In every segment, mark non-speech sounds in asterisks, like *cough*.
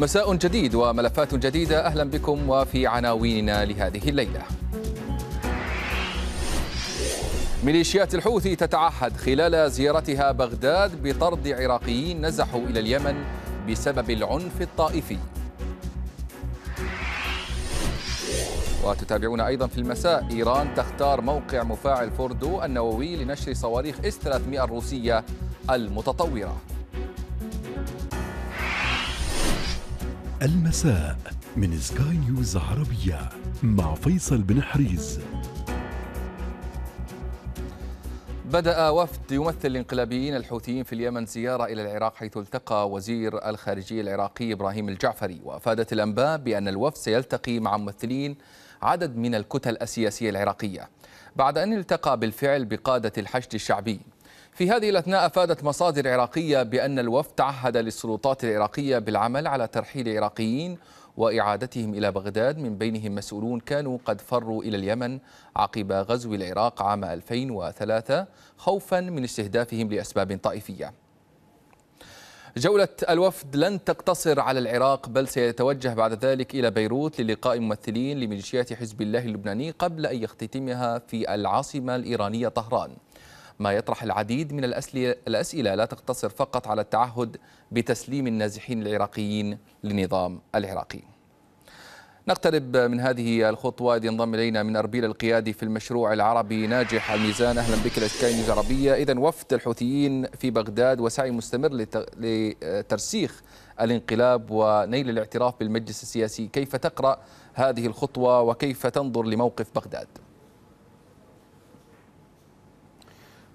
مساء جديد وملفات جديدة أهلا بكم وفي عناويننا لهذه الليلة ميليشيات الحوثي تتعهد خلال زيارتها بغداد بطرد عراقيين نزحوا إلى اليمن بسبب العنف الطائفي وتتابعون أيضا في المساء إيران تختار موقع مفاعل فوردو النووي لنشر صواريخ إس 300 الروسية المتطورة المساء من سكاي نيوز عربية مع فيصل بن حريز بدأ وفد يمثل الانقلابيين الحوثيين في اليمن زيارة إلى العراق حيث التقى وزير الخارجية العراقي إبراهيم الجعفري وأفادت الأنباء بأن الوفد سيلتقي مع ممثلين عدد من الكتل السياسية العراقية بعد أن التقى بالفعل بقادة الحشد الشعبي في هذه الأثناء أفادت مصادر عراقية بأن الوفد تعهد للسلطات العراقية بالعمل على ترحيل عراقيين وإعادتهم إلى بغداد من بينهم مسؤولون كانوا قد فروا إلى اليمن عقب غزو العراق عام 2003 خوفا من استهدافهم لأسباب طائفية جولة الوفد لن تقتصر على العراق بل سيتوجه بعد ذلك إلى بيروت للقاء ممثلين لميليشيات حزب الله اللبناني قبل أن يختتمها في العاصمة الإيرانية طهران ما يطرح العديد من الأسئلة لا تقتصر فقط على التعهد بتسليم النازحين العراقيين للنظام العراقي نقترب من هذه الخطوة إذ ينضم إلينا من أربيل القيادي في المشروع العربي ناجح الميزان أهلا بك لسكاي العربية إذا وفد الحوثيين في بغداد وسعي مستمر لترسيخ الانقلاب ونيل الاعتراف بالمجلس السياسي كيف تقرأ هذه الخطوة وكيف تنظر لموقف بغداد؟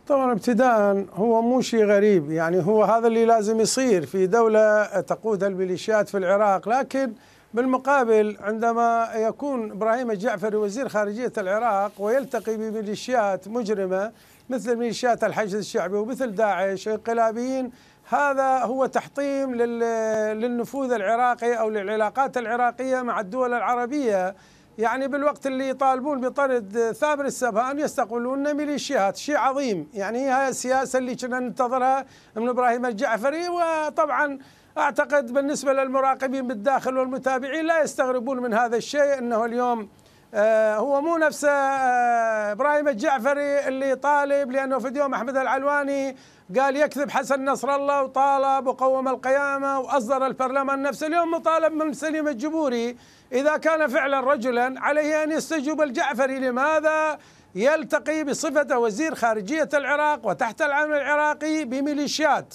طبعا ابتداء هو مو شيء غريب يعني هو هذا اللي لازم يصير في دولة تقودها الميليشيات في العراق لكن بالمقابل عندما يكون إبراهيم الجعفري وزير خارجية العراق ويلتقي بميليشيات مجرمة مثل ميليشيات الحشد الشعبي ومثل داعش انقلابيين هذا هو تحطيم للنفوذ العراقي أو للعلاقات العراقية مع الدول العربية يعني بالوقت اللي يطالبون بطرد ثابر السبهان يستقبلون ميليشيات شيء عظيم يعني هي السياسة اللي كنا ننتظرها من إبراهيم الجعفري وطبعا أعتقد بالنسبة للمراقبين بالداخل والمتابعين لا يستغربون من هذا الشيء أنه اليوم آه، هو مو نفس آه، ابراهيم الجعفري اللي طالب لانه في اليوم احمد العلواني قال يكذب حسن نصر الله وطالب وقوم القيامه واصدر البرلمان نفسه اليوم مطالب من سليم الجبوري اذا كان فعلا رجلا عليه ان يستجوب الجعفري لماذا يلتقي بصفته وزير خارجيه العراق وتحت العمل العراقي بميليشيات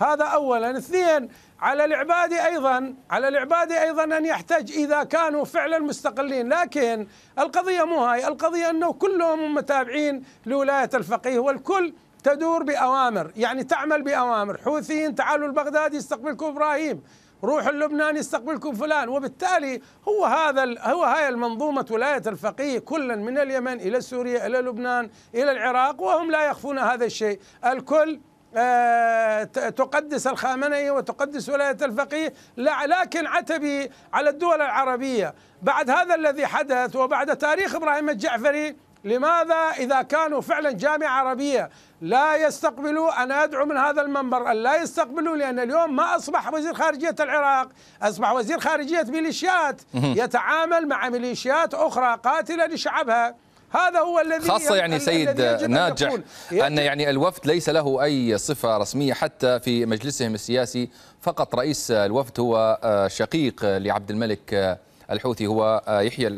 هذا اولا اثنين على العباد ايضا على العباد ايضا ان يحتج اذا كانوا فعلا مستقلين لكن القضيه مو هاي القضيه انه كلهم متابعين لولايه الفقيه والكل تدور باوامر يعني تعمل باوامر حوثيين تعالوا لبغداد يستقبلكم ابراهيم روحوا لبنان يستقبلكم فلان وبالتالي هو هذا هو هاي المنظومة ولاية الفقيه كلا من اليمن إلى سوريا إلى لبنان إلى العراق وهم لا يخفون هذا الشيء الكل آه، تقدس الخامنئي وتقدس ولاية الفقيه لا لكن عتبي على الدول العربية بعد هذا الذي حدث وبعد تاريخ إبراهيم الجعفري لماذا إذا كانوا فعلا جامعة عربية لا يستقبلوا أنا أدعو من هذا المنبر أن لا يستقبلوا لأن اليوم ما أصبح وزير خارجية العراق أصبح وزير خارجية ميليشيات يتعامل مع ميليشيات أخرى قاتلة لشعبها هذا هو الذي خاصة يعني سيد ناجح أن, أن يعني الوفد ليس له أي صفة رسمية حتى في مجلسهم السياسي فقط رئيس الوفد هو آه، شقيق لعبد الملك آه، الحوثي هو آه، يحيى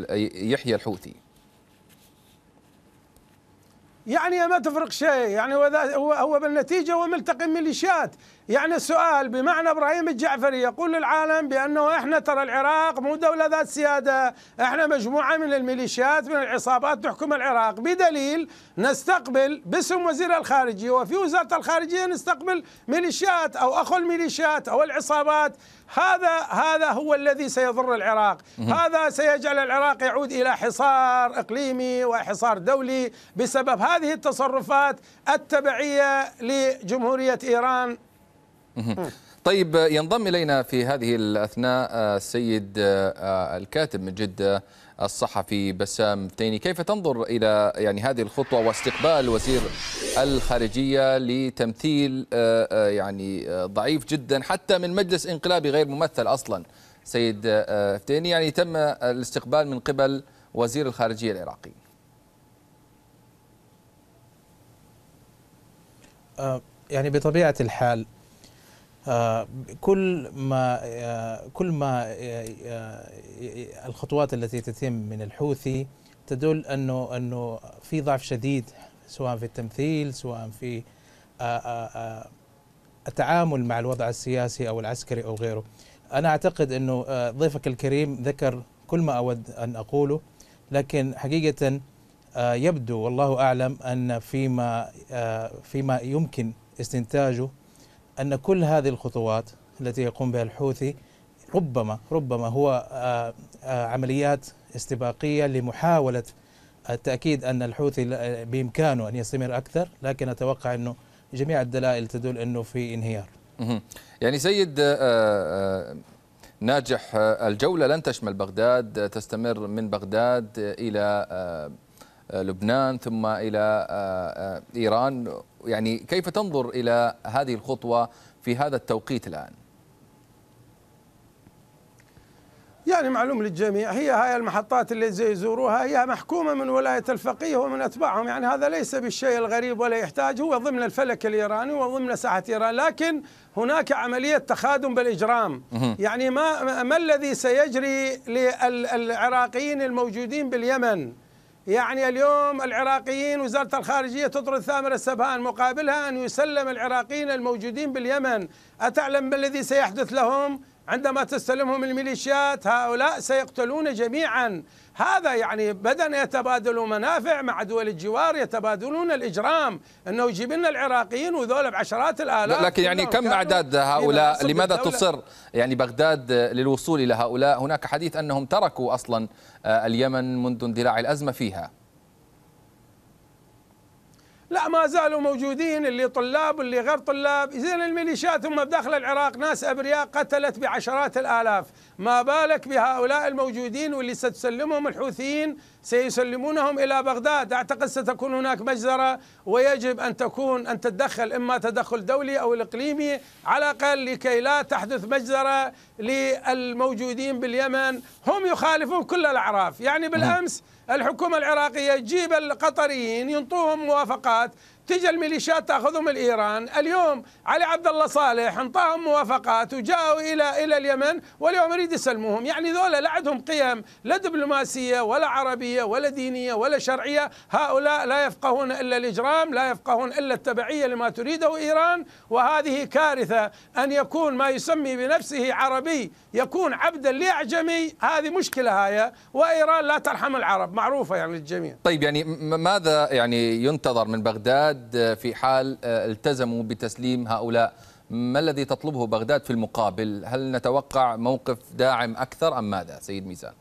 يحيى الحوثي يعني ما تفرق شيء يعني هو هو بالنتيجه هو ملتقي ميليشيات يعني السؤال بمعنى ابراهيم الجعفري يقول للعالم بانه احنا ترى العراق مو دوله ذات سياده، احنا مجموعه من الميليشيات من العصابات تحكم العراق بدليل نستقبل باسم وزير الخارجيه وفي وزاره الخارجيه نستقبل ميليشيات او اخو الميليشيات او العصابات هذا هذا هو الذي سيضر العراق، هذا سيجعل العراق يعود الى حصار اقليمي وحصار دولي بسبب هذه التصرفات التبعيه لجمهوريه ايران طيب ينضم إلينا في هذه الأثناء آه، السيد آه، آه، الكاتب من جدة الصحفي بسام تيني كيف تنظر إلى يعني هذه الخطوة واستقبال وزير الخارجية لتمثيل يعني ضعيف جدا حتى من مجلس انقلابي غير ممثل أصلا سيد فتيني يعني تم الاستقبال من قبل وزير الخارجية العراقي يعني بطبيعة الحال آه، كل ما آه، كل ما آه، الخطوات التي تتم من الحوثي تدل انه انه في ضعف شديد سواء في التمثيل سواء في التعامل مع الوضع السياسي او العسكري او غيره. انا اعتقد انه ضيفك الكريم ذكر كل ما اود ان اقوله لكن حقيقه يبدو والله اعلم ان فيما فيما يمكن استنتاجه أن كل هذه الخطوات التي يقوم بها الحوثي ربما ربما هو آه، آه، عمليات استباقية لمحاولة التأكيد أن الحوثي بإمكانه أن يستمر أكثر لكن أتوقع أنه جميع الدلائل تدل أنه في انهيار يعني سيد آه، ناجح الجولة لن تشمل بغداد تستمر من بغداد إلى لبنان ثم إلى إيران يعني كيف تنظر إلى هذه الخطوة في هذا التوقيت الآن يعني معلوم للجميع هي هاي المحطات اللي زي يزوروها هي محكومة من ولاية الفقيه ومن أتباعهم يعني هذا ليس بالشيء الغريب ولا يحتاج هو ضمن الفلك الإيراني وضمن ساحة إيران لكن هناك عملية تخادم بالإجرام يعني ما, ما الذي سيجري للعراقيين الموجودين باليمن يعني اليوم العراقيين وزارة الخارجية تطرد ثامر السبهان مقابلها أن يسلم العراقيين الموجودين باليمن أتعلم ما الذي سيحدث لهم عندما تستلمهم الميليشيات هؤلاء سيقتلون جميعا هذا يعني بدنا يتبادلوا منافع مع دول الجوار يتبادلون الاجرام انه يجيب لنا العراقيين وذول بعشرات الالاف لكن يعني كم اعداد هؤلاء لماذا تصر يعني بغداد للوصول الى هؤلاء هناك حديث انهم تركوا اصلا آه، اليمن منذ اندلاع الازمه فيها لا ما زالوا موجودين اللي طلاب واللي غير طلاب زين الميليشيات هم بداخل العراق ناس أبرياء قتلت بعشرات الآلاف ما بالك بهؤلاء الموجودين واللي ستسلمهم الحوثيين سيسلمونهم إلى بغداد أعتقد ستكون هناك مجزرة ويجب أن تكون أن تتدخل إما تدخل دولي أو الإقليمي على الأقل لكي لا تحدث مجزرة للموجودين باليمن هم يخالفون كل الأعراف يعني بالأمس الحكومة العراقية تجيب القطريين ينطوهم موافقات تجي الميليشيات تاخذهم الايران اليوم علي عبد الله صالح انطاهم موافقات وجاءوا الى الى اليمن واليوم يريد يسلموهم يعني ذولا لا عندهم قيم لا دبلوماسيه ولا عربيه ولا دينيه ولا شرعيه هؤلاء لا يفقهون الا الاجرام لا يفقهون الا التبعيه لما تريده ايران وهذه كارثه ان يكون ما يسمي بنفسه عربي يكون عبدا لاعجمي هذه مشكله هاي وايران لا ترحم العرب معروفه يعني للجميع طيب يعني ماذا يعني ينتظر من بغداد بغداد في حال آه، التزموا بتسليم هؤلاء ما الذي تطلبه بغداد في المقابل هل نتوقع موقف داعم أكثر أم ماذا سيد ميزان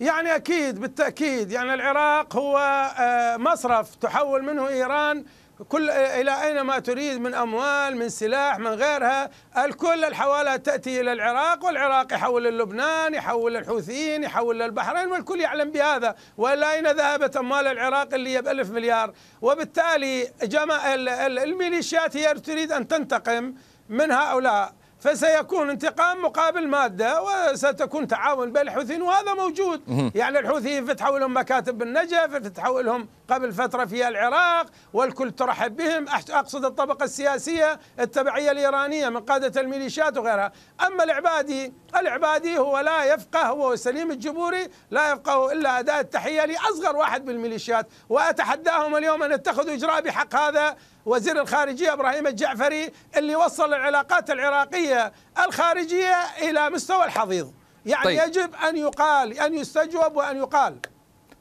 يعني أكيد بالتأكيد يعني العراق هو آه، مصرف تحول منه إيران كل إلى أين ما تريد من أموال من سلاح من غيرها الكل الحواله تأتي إلى العراق والعراق يحول للبنان يحول للحوثيين يحول للبحرين والكل يعلم بهذا وإلى أين ذهبت أموال العراق اللي هي بألف مليار وبالتالي جمع الميليشيات هي تريد أن تنتقم من هؤلاء فسيكون انتقام مقابل مادة وستكون تعاون بين الحوثيين وهذا موجود يعني الحوثيين فتحوا لهم مكاتب بالنجف فتحوا لهم قبل فترة في العراق والكل ترحب بهم أقصد الطبقة السياسية التبعية الإيرانية من قادة الميليشيات وغيرها أما العبادي العبادي هو لا يفقه هو سليم الجبوري لا يفقه إلا أداء التحية لأصغر واحد بالميليشيات وأتحداهم اليوم أن اتخذوا إجراء بحق هذا وزير الخارجية إبراهيم الجعفري اللي وصل العلاقات العراقية الخارجية إلى مستوى الحضيض يعني طيب. يجب أن يقال أن يستجوب وأن يقال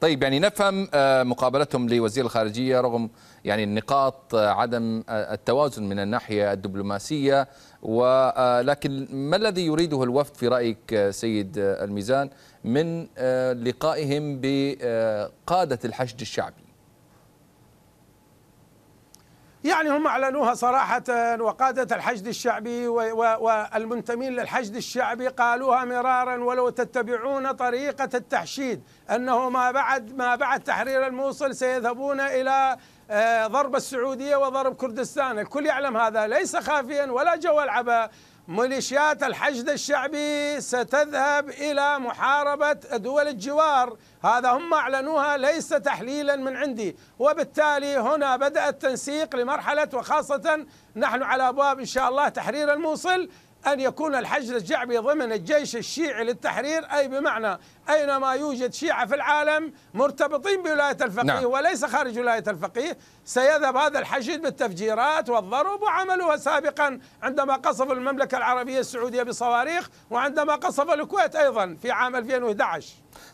طيب يعني نفهم آه، مقابلتهم لوزير الخارجية رغم يعني النقاط آه، عدم آه، التوازن من الناحية الدبلوماسية ولكن ما الذي يريده الوفد في رأيك سيد الميزان من لقائهم بقادة الحشد الشعبي يعني هم أعلنوها صراحة وقادة الحشد الشعبي والمنتمين للحشد الشعبي قالوها مرارا ولو تتبعون طريقة التحشيد أنه ما بعد ما بعد تحرير الموصل سيذهبون إلى آه، ضرب السعودية وضرب كردستان الكل يعلم هذا ليس خافيا ولا جو العبا ميليشيات الحشد الشعبي ستذهب إلى محاربة دول الجوار هذا هم أعلنوها ليس تحليلا من عندي وبالتالي هنا بدأ التنسيق لمرحلة وخاصة نحن على أبواب إن شاء الله تحرير الموصل أن يكون الحشد الشعبي ضمن الجيش الشيعي للتحرير أي بمعنى أينما يوجد شيعة في العالم مرتبطين بولاية الفقيه نعم. وليس خارج ولاية الفقيه سيذهب هذا الحشد بالتفجيرات والضرب وعملوها سابقا عندما قصفوا المملكة العربية السعودية بصواريخ وعندما قصف الكويت أيضا في عام 2011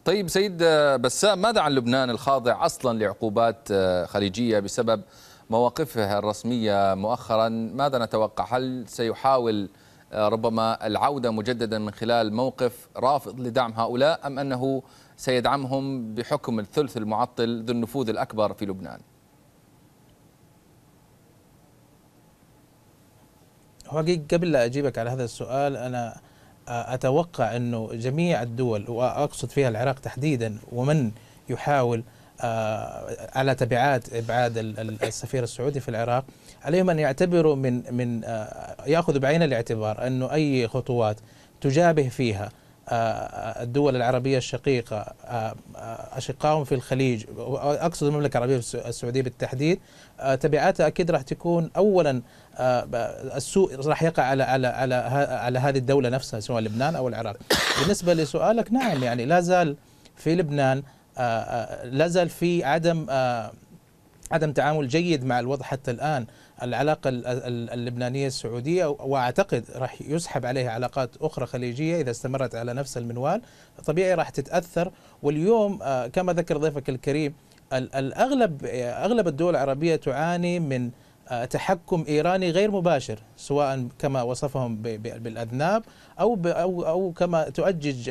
طيب سيد بسام ماذا عن لبنان الخاضع أصلا لعقوبات خليجية بسبب مواقفها الرسمية مؤخرا ماذا نتوقع هل سيحاول آه، ربما العودة مجددا من خلال موقف رافض لدعم هؤلاء أم أنه سيدعمهم بحكم الثلث المعطل ذو النفوذ الأكبر في لبنان هو قبل لا أجيبك على هذا السؤال أنا آه، أتوقع أنه جميع الدول وأقصد فيها العراق تحديدا ومن يحاول آه، على تبعات ابعاد السفير السعودي في العراق عليهم ان يعتبروا من من آه، ياخذوا بعين الاعتبار انه اي خطوات تجابه فيها آه، الدول العربية الشقيقة أشقائهم في الخليج أقصد المملكة العربية السعودية بالتحديد تبعاتها أكيد راح تكون أولا السوء راح يقع على على على على هذه الدولة نفسها سواء لبنان أو العراق بالنسبة لسؤالك نعم يعني لا زال في لبنان آه، آه، لازال في عدم آه، عدم تعامل جيد مع الوضع حتى الآن العلاقة اللبنانية السعودية وأعتقد راح يسحب عليها علاقات أخرى خليجية إذا استمرت على نفس المنوال طبيعي راح تتأثر واليوم كما ذكر ضيفك الكريم الأغلب أغلب الدول العربية تعاني من تحكم ايراني غير مباشر سواء كما وصفهم بالاذناب او او كما تؤجج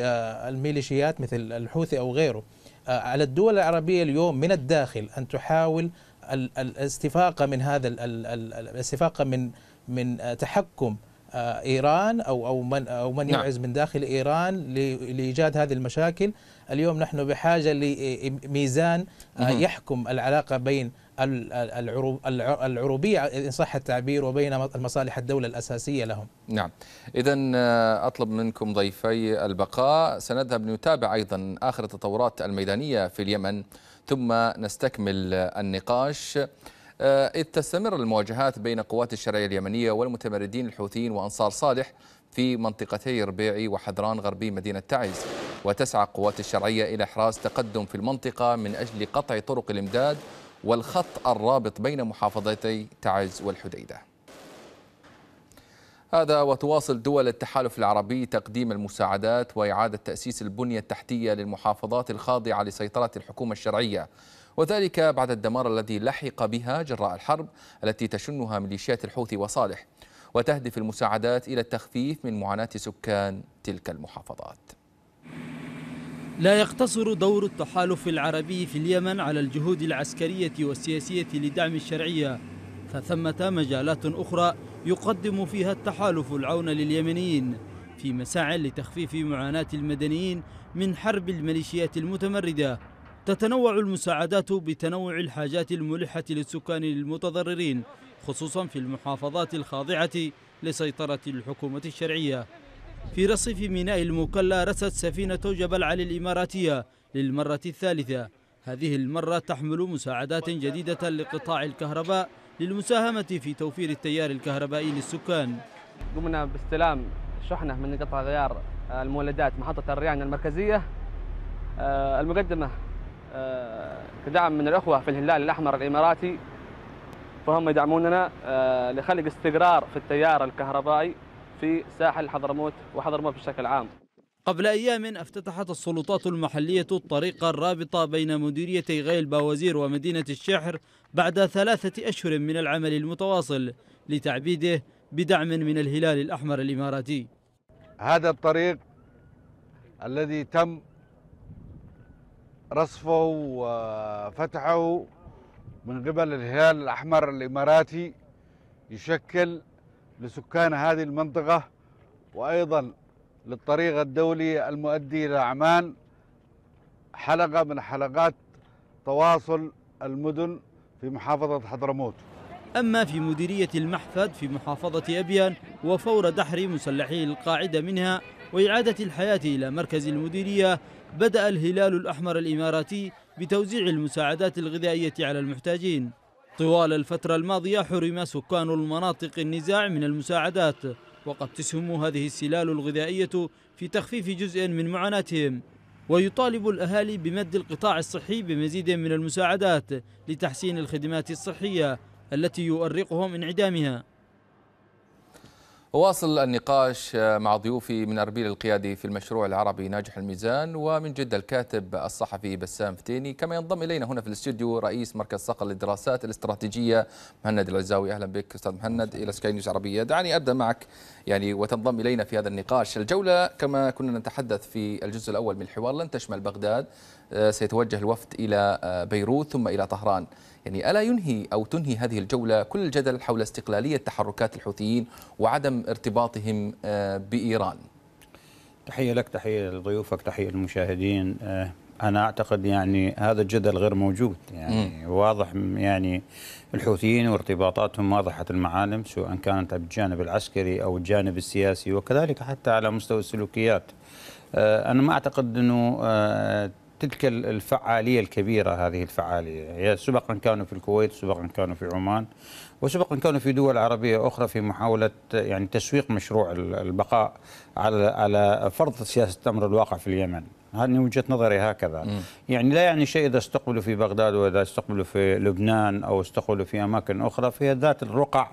الميليشيات مثل الحوثي او غيره آه، على الدول العربية اليوم من الداخل أن تحاول الاستفاقة من هذا الاستفاقة من من آه، تحكم آه، ايران او او من او من نعم. يعز من داخل ايران لايجاد هذه المشاكل، اليوم نحن بحاجه لميزان يحكم العلاقه بين العروبية إن صح التعبير وبين المصالح الدولة الأساسية لهم نعم إذا آه، أطلب منكم ضيفي البقاء سنذهب نتابع أيضا آخر التطورات الميدانية في اليمن ثم نستكمل النقاش آه، إذ تستمر المواجهات بين قوات الشرعية اليمنية والمتمردين الحوثيين وأنصار صالح في منطقتي ربيعي وحذران غربي مدينة تعز وتسعى قوات الشرعية إلى إحراز تقدم في المنطقة من أجل قطع طرق الإمداد والخط الرابط بين محافظتي تعز والحديدة هذا وتواصل دول التحالف العربي تقديم المساعدات وإعادة تأسيس البنية التحتية للمحافظات الخاضعة لسيطرة الحكومة الشرعية وذلك بعد الدمار الذي لحق بها جراء الحرب التي تشنها ميليشيات الحوثي وصالح وتهدف المساعدات إلى التخفيف من معاناة سكان تلك المحافظات لا يقتصر دور التحالف العربي في اليمن على الجهود العسكرية والسياسية لدعم الشرعية فثمة مجالات أخرى يقدم فيها التحالف العون لليمنيين في مساع لتخفيف معاناة المدنيين من حرب الميليشيات المتمردة تتنوع المساعدات بتنوع الحاجات الملحة للسكان المتضررين خصوصا في المحافظات الخاضعة لسيطرة الحكومة الشرعية في رصيف ميناء المكلا رست سفينة جبل علي الإماراتية للمرة الثالثة هذه المرة تحمل مساعدات جديدة لقطاع الكهرباء للمساهمة في توفير التيار الكهربائي للسكان قمنا باستلام شحنة من قطع غيار المولدات محطة الريان المركزية آه، المقدمة آه، كدعم من الأخوة في الهلال الأحمر الإماراتي فهم يدعموننا آه، لخلق استقرار في التيار الكهربائي في ساحل حضرموت وحضرموت بشكل عام قبل أيام افتتحت السلطات المحلية الطريق الرابطة بين مديريتي غيل باوزير ومدينة الشحر بعد ثلاثة أشهر من العمل المتواصل لتعبيده بدعم من الهلال الأحمر الإماراتي هذا الطريق الذي تم رصفه وفتحه من قبل الهلال الأحمر الإماراتي يشكل لسكان هذه المنطقة وأيضا للطريق الدولي المؤدي إلى عمان حلقة من حلقات تواصل المدن في محافظة حضرموت أما في مديرية المحفد في محافظة أبيان وفور دحر مسلحي القاعدة منها وإعادة الحياة إلى مركز المديرية بدأ الهلال الأحمر الإماراتي بتوزيع المساعدات الغذائية على المحتاجين طوال الفترة الماضية حرم سكان المناطق النزاع من المساعدات وقد تسهم هذه السلال الغذائية في تخفيف جزء من معاناتهم ويطالب الأهالي بمد القطاع الصحي بمزيد من المساعدات لتحسين الخدمات الصحية التي يؤرقهم انعدامها واصل النقاش آه، مع ضيوفي من أربيل القيادي في المشروع العربي ناجح الميزان ومن جدة الكاتب الصحفي بسام فتيني كما ينضم إلينا هنا في الاستوديو رئيس مركز صقل للدراسات الاستراتيجية مهند العزاوي أهلا بك أستاذ مهند إلى سكاي نيوز عربية دعني أبدأ معك يعني وتنضم إلينا في هذا النقاش الجولة كما كنا نتحدث في الجزء الأول من الحوار لن تشمل بغداد آه، سيتوجه الوفد إلى آه، بيروت ثم إلى طهران يعني ألا ينهي أو تنهي هذه الجولة كل الجدل حول استقلالية تحركات الحوثيين وعدم ارتباطهم آه، بإيران تحية لك تحية لضيوفك تحية للمشاهدين آه، أنا أعتقد يعني هذا الجدل غير موجود يعني م. واضح يعني الحوثيين وارتباطاتهم واضحة المعالم سواء كانت بالجانب العسكري أو الجانب السياسي وكذلك حتى على مستوى السلوكيات آه، أنا ما أعتقد أنه تلك الفعاليه الكبيره هذه الفعاليه هي سبقا كانوا في الكويت سبقا كانوا في عمان وسبقا كانوا في دول عربيه اخرى في محاوله يعني تسويق مشروع البقاء على على فرض سياسه الامر الواقع في اليمن هذه وجهه نظري هكذا م. يعني لا يعني شيء اذا استقبلوا في بغداد واذا استقبلوا في لبنان او استقبلوا في اماكن اخرى فهي ذات الرقع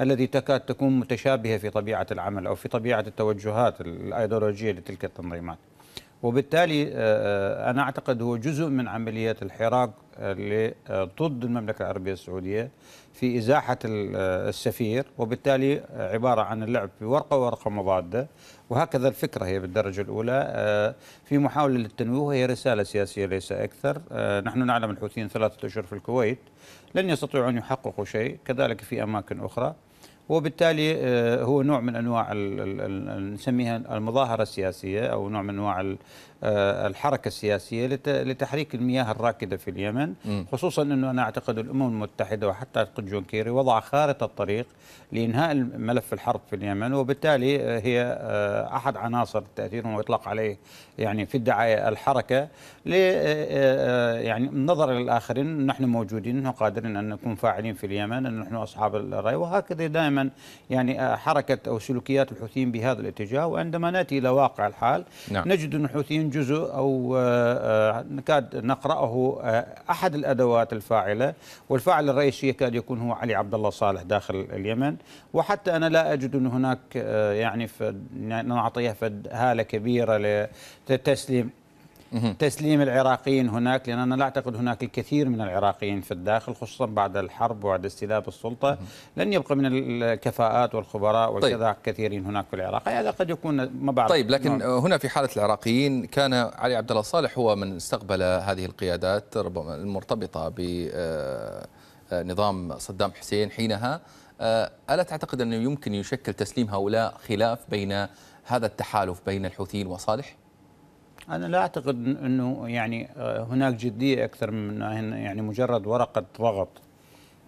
التي تكاد تكون متشابهه في طبيعه العمل او في طبيعه التوجهات الايديولوجيه لتلك التنظيمات وبالتالي آه، آه، أنا أعتقد هو جزء من عمليات الحراك آه، ضد المملكة العربية السعودية في إزاحة السفير وبالتالي عبارة عن اللعب بورقة وورقة مضادة وهكذا الفكرة هي بالدرجة الأولى في محاولة للتنويه وهي رسالة سياسية ليس أكثر نحن نعلم الحوثيين ثلاثة أشهر في الكويت لن يستطيعوا أن يحققوا شيء كذلك في أماكن أخرى وبالتالي آه، هو نوع من انواع نسميها المظاهره السياسيه او نوع من انواع آه، الحركة السياسية لتحريك المياه الراكدة في اليمن خصوصا أنه أنا أعتقد الأمم المتحدة وحتى أعتقد جون كيري وضع خارطة طريق لإنهاء ملف الحرب في اليمن وبالتالي هي آه، أحد عناصر التأثير ويطلق عليه يعني في الدعاية الحركة آه، يعني نظرا للآخرين نحن موجودين نحن قادرين أن نكون فاعلين في اليمن أن نحن أصحاب الرأي وهكذا دائما يعني حركة أو سلوكيات الحوثيين بهذا الاتجاه وعندما نأتي إلى واقع الحال نعم. نجد أن الحوثيين جزء أو آه، آه، نكاد نقرأه آه، أحد الأدوات الفاعلة والفاعل الرئيسي يكاد يكون هو علي عبد الله صالح داخل اليمن وحتى أنا لا أجد أن هناك يعني نعطيها فد هالة كبيرة لتسليم تسليم العراقيين هناك لأننا لا أعتقد هناك الكثير من العراقيين في الداخل خصوصا بعد الحرب وبعد استلاب السلطة لن يبقى من الكفاءات والخبراء وكذا طيب. كثيرين هناك في العراق هذا قد يكون ما بعرف طيب لكن نوع. هنا في حالة العراقيين كان علي عبد الله صالح هو من استقبل هذه القيادات ربما المرتبطة بنظام آه، آه، صدام حسين حينها آه، ألا تعتقد أنه يمكن يشكل تسليم هؤلاء خلاف بين هذا التحالف بين الحوثيين وصالح؟ انا لا اعتقد انه يعني آه، هناك جديه اكثر من يعني مجرد ورقه ضغط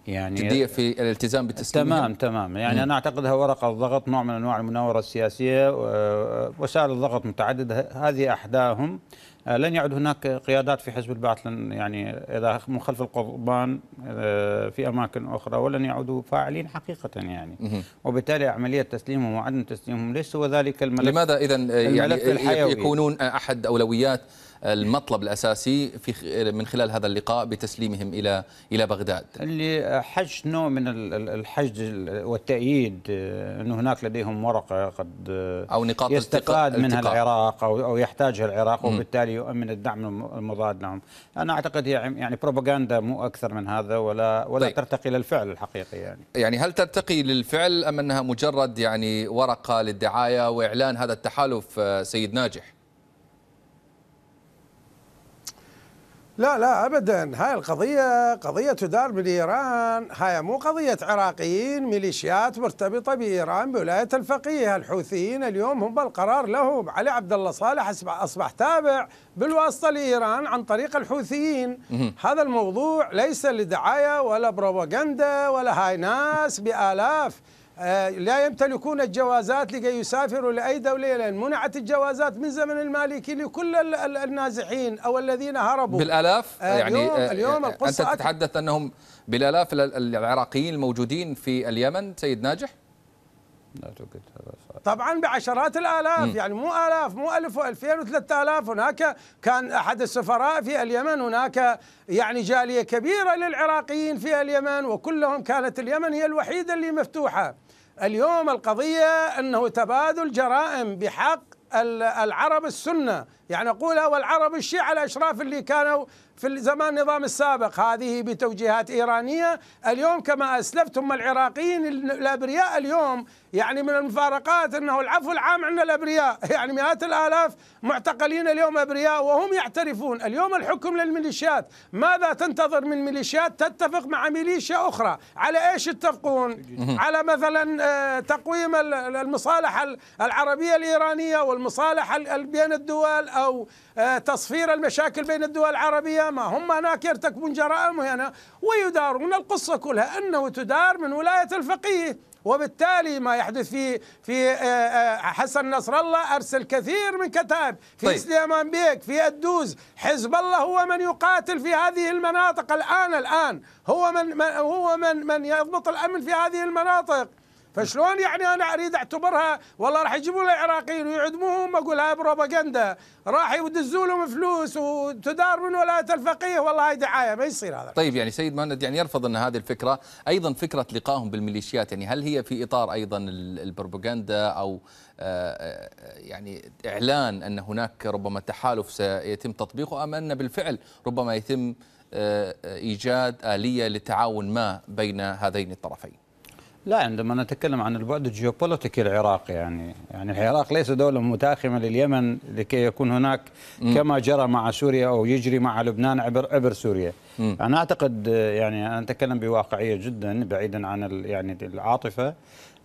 يعني جديه في الالتزام بالتسليم تمام تمام يعني م. انا اعتقدها ورقه ضغط نوع من انواع المناوره السياسيه آه، وسائل الضغط متعدده هذه احداهم آه، لن يعد هناك قيادات في حزب البعث لن يعني اذا من خلف القضبان آه، في اماكن اخرى ولن يعودوا فاعلين حقيقه يعني وبالتالي عمليه تسليمهم وعدم تسليمهم ليس هو ذلك الملف لماذا اذا آه، يعني الحيوي. يكونون احد اولويات المطلب الأساسي في من خلال هذا اللقاء بتسليمهم إلى إلى بغداد اللي حج نوع من الحج والتأييد آه، انه هناك لديهم ورقة قد آه، أو نقاط يستقاد منها التقاء. العراق أو أو يحتاجها العراق وبالتالي يؤمن الدعم المضاد لهم أنا أعتقد يعني بروباغندا مو أكثر من هذا ولا ولا طيب. ترتقي للفعل الحقيقي يعني يعني هل ترتقي للفعل أم أنها مجرد يعني ورقة للدعاية وإعلان هذا التحالف آه، سيد ناجح لا لا ابدا هاي القضيه قضيه تدار بالايران هاي مو قضيه عراقيين ميليشيات مرتبطه بايران بولايه الفقيه الحوثيين اليوم هم القرار لهم علي عبد الله صالح اصبح تابع بالواسطه لايران عن طريق الحوثيين هذا الموضوع ليس لدعايه ولا بروباغندا ولا هاي ناس بالاف آه، لا يمتلكون الجوازات لكي يسافروا لأي دولة لأن منعت الجوازات من زمن المالكي لكل النازحين أو الذين هربوا بالآلاف آه، يعني اليوم, آه، اليوم القصة أنت تتحدث أنهم بالآلاف العراقيين الموجودين في اليمن سيد ناجح؟ لا هذا صحيح. طبعا بعشرات الالاف يعني مو الاف مو الف و2000 و3000 هناك كان احد السفراء في اليمن هناك يعني جاليه كبيره للعراقيين في اليمن وكلهم كانت اليمن هي الوحيده اللي مفتوحه اليوم القضية أنه تبادل جرائم بحق العرب السنة يعني أقولها والعرب الشيعة الأشراف اللي كانوا في زمان النظام السابق هذه بتوجيهات إيرانية اليوم كما أسلفت هم العراقيين الأبرياء اليوم يعني من المفارقات أنه العفو العام عندنا الأبرياء *laughs* يعني مئات الآلاف معتقلين اليوم أبرياء وهم يعترفون اليوم الحكم للميليشيات ماذا تنتظر من ميليشيات تتفق مع ميليشيا أخرى على إيش يتفقون على مثلا آه، تقويم المصالحة العربية الإيرانية والمصالحة بين الدول أو آه، تصفير المشاكل بين الدول العربية ما هم هناك يرتكبون جرائم هنا ويدارون القصة كلها أنه تدار من ولاية الفقيه وبالتالي ما يحدث في في آه، آه، حسن نصر الله ارسل كثير من كتائب في طيب. سليمان بيك في الدوز حزب الله هو من يقاتل في هذه المناطق الان الان هو من هو من من يضبط الامن في هذه المناطق فشلون يعني انا اريد اعتبرها والله راح يجيبوا لي العراقيين ويعدموهم اقول هاي بروباغندا راح يدزوا لهم فلوس وتدار من ولايه الفقيه والله هاي دعايه ما يصير هذا طيب يعني سيد مهند يعني يرفض ان هذه الفكره ايضا فكره لقائهم بالميليشيات يعني هل هي في اطار ايضا البروباغندا او آه، آه، يعني اعلان ان هناك ربما تحالف سيتم تطبيقه ام ان بالفعل ربما يتم آه، ايجاد اليه لتعاون ما بين هذين الطرفين لا عندما نتكلم عن البعد الجيوبوليتيكي العراقي يعني يعني العراق ليس دولة متاخمة لليمن لكي يكون هناك م. كما جرى مع سوريا أو يجري مع لبنان عبر عبر سوريا م. أنا أعتقد يعني أنا أتكلم بواقعية جدا بعيدا عن يعني العاطفة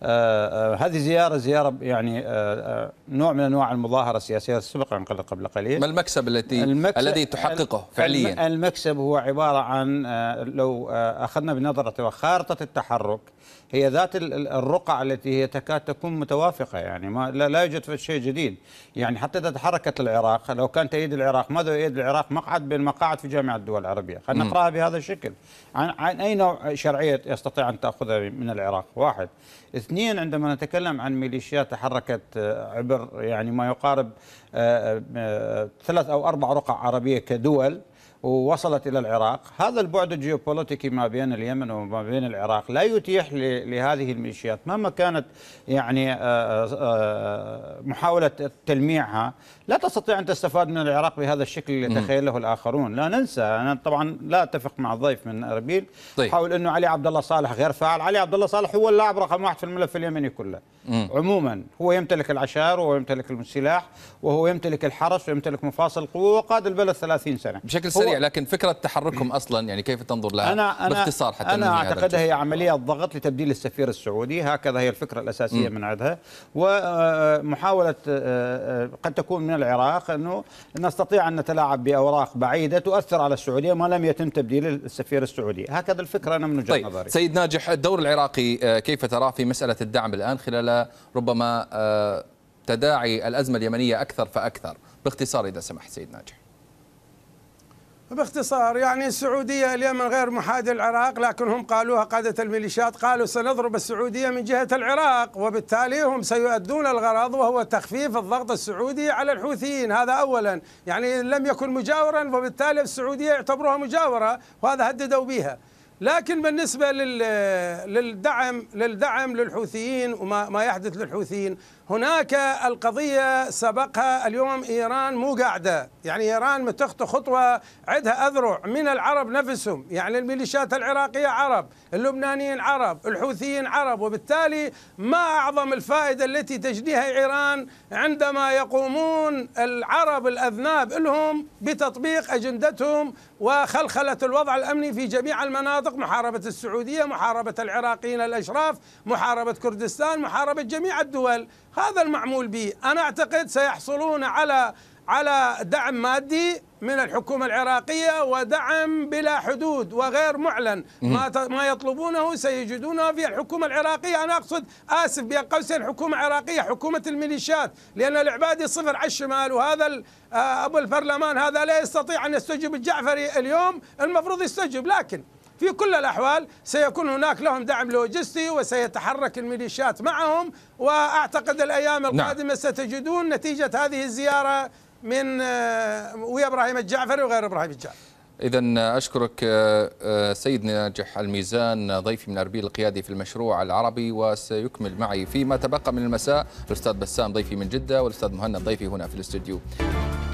آه، آه، هذه زياره زياره يعني آه، نوع من انواع المظاهره السياسيه سبق ان قبل قليل ما المكسب الذي الذي تحققه فعليا المكسب هو عباره عن لو اخذنا بنظره خارطه التحرك هي ذات الرقع التي هي تكاد تكون متوافقه يعني ما لا يوجد في شيء جديد يعني حتى اذا تحركت العراق لو كان تأييد العراق ماذا يؤيد العراق مقعد بين مقاعد في جامعه الدول العربيه خلينا نقراها بهذا الشكل عن, عن اي نوع شرعيه يستطيع ان تاخذها من العراق واحد اثنين اثنين عندما نتكلم عن ميليشيات تحركت آه، عبر يعني ما يقارب آه، آه، ثلاث أو أربع رقع عربية كدول ووصلت الى العراق، هذا البعد الجيوبوليتيكي ما بين اليمن وما بين العراق لا يتيح لهذه الميليشيات مهما كانت يعني آه، آه، آه، محاوله تلميعها لا تستطيع ان تستفاد من العراق بهذا الشكل اللي تخيله الاخرون، لا ننسى انا طبعا لا اتفق مع الضيف من اربيل طيب. حول انه علي عبد الله صالح غير فاعل، علي عبد الله صالح هو اللاعب رقم واحد في الملف اليمني كله. مم. عموما هو يمتلك العشائر وهو يمتلك السلاح وهو يمتلك الحرس ويمتلك مفاصل القوه وقاد البلد 30 سنه. بشكل سريع سريع لكن فكره تحركهم اصلا يعني كيف تنظر لها أنا أنا باختصار حتى انا اعتقد هي عمليه ضغط لتبديل السفير السعودي هكذا هي الفكره الاساسيه من عندها ومحاوله آه، آه، قد تكون من العراق انه نستطيع ان نتلاعب باوراق بعيده تؤثر على السعوديه ما لم يتم تبديل السفير السعودي هكذا الفكره انا من وجهه طيب نظري سيد ناجح الدور العراقي آه، كيف تراه في مساله الدعم الان خلال ربما تداعي الازمه اليمنيه اكثر فاكثر باختصار اذا سمحت سيد ناجح باختصار يعني السعودية اليمن غير محادي العراق لكن هم قالوها قادة الميليشيات قالوا سنضرب السعودية من جهة العراق وبالتالي هم سيؤدون الغرض وهو تخفيف الضغط السعودي على الحوثيين هذا أولا يعني لم يكن مجاورا وبالتالي السعودية يعتبروها مجاورة وهذا هددوا بها لكن بالنسبة للدعم للدعم للحوثيين وما ما يحدث للحوثيين هناك القضية سبقها اليوم إيران مو قاعدة يعني إيران متخطو خطوة عندها أذرع من العرب نفسهم يعني الميليشيات العراقية عرب اللبنانيين عرب الحوثيين عرب وبالتالي ما أعظم الفائدة التي تجنيها إيران عندما يقومون العرب الأذناب لهم بتطبيق أجندتهم وخلخلة الوضع الأمني في جميع المناطق محاربة السعودية محاربة العراقيين الأشراف محاربة كردستان محاربة جميع الدول هذا المعمول به أنا أعتقد سيحصلون على على دعم مادي من الحكومة العراقية ودعم بلا حدود وغير معلن ما ما يطلبونه سيجدونه في الحكومة العراقية أنا أقصد آسف بين قوسين الحكومة العراقية حكومة الميليشيات لأن العبادي صفر على الشمال وهذا آه، أبو البرلمان هذا لا يستطيع أن يستجيب الجعفري اليوم المفروض يستجيب لكن في كل الأحوال سيكون هناك لهم دعم لوجستي وسيتحرك الميليشيات معهم وأعتقد الأيام نعم. القادمة نعم. ستجدون نتيجة هذه الزيارة من آه، ويا إبراهيم الجعفري وغير إبراهيم الجعفري إذا أشكرك آه، آه، سيد ناجح الميزان ضيفي من أربيل القيادي في المشروع العربي وسيكمل معي فيما تبقى من المساء الأستاذ بسام ضيفي من جدة والأستاذ مهند ضيفي هنا في الاستوديو